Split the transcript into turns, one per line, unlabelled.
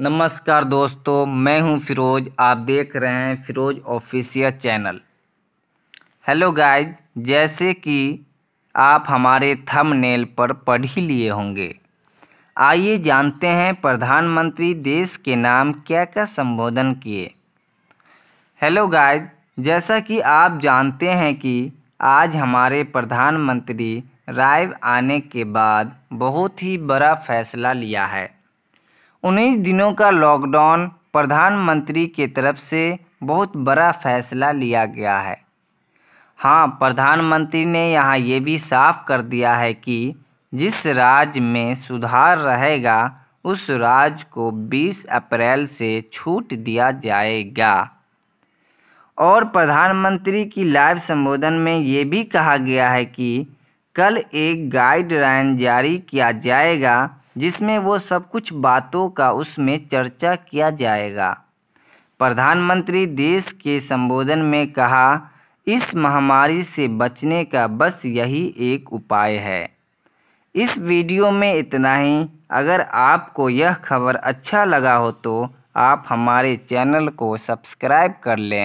नमस्कार दोस्तों मैं हूं फिरोज आप देख रहे हैं Feroz official channel hello guys जैसे कि आप हमारे थंबनेल पर पढ़ ही लिए होंगे आइए जानते हैं प्रधानमंत्री देश के नाम क्या क्या संबोधन किए हेलो गाइज जैसा कि आप जानते हैं कि आज हमारे प्रधानमंत्री राय आने के बाद बहुत ही बड़ा फैसला लिया है उन्नीस दिनों का लॉकडाउन प्रधानमंत्री के तरफ से बहुत बड़ा फैसला लिया गया है हाँ प्रधानमंत्री ने यहाँ ये भी साफ कर दिया है कि जिस राज्य में सुधार रहेगा उस राज्य को 20 अप्रैल से छूट दिया जाएगा और प्रधानमंत्री की लाइव संबोधन में ये भी कहा गया है कि कल एक गाइडलाइन जारी किया जाएगा जिसमें वो सब कुछ बातों का उसमें चर्चा किया जाएगा प्रधानमंत्री देश के संबोधन में कहा इस महामारी से बचने का बस यही एक उपाय है इस वीडियो में इतना ही अगर आपको यह खबर अच्छा लगा हो तो आप हमारे चैनल को सब्सक्राइब कर लें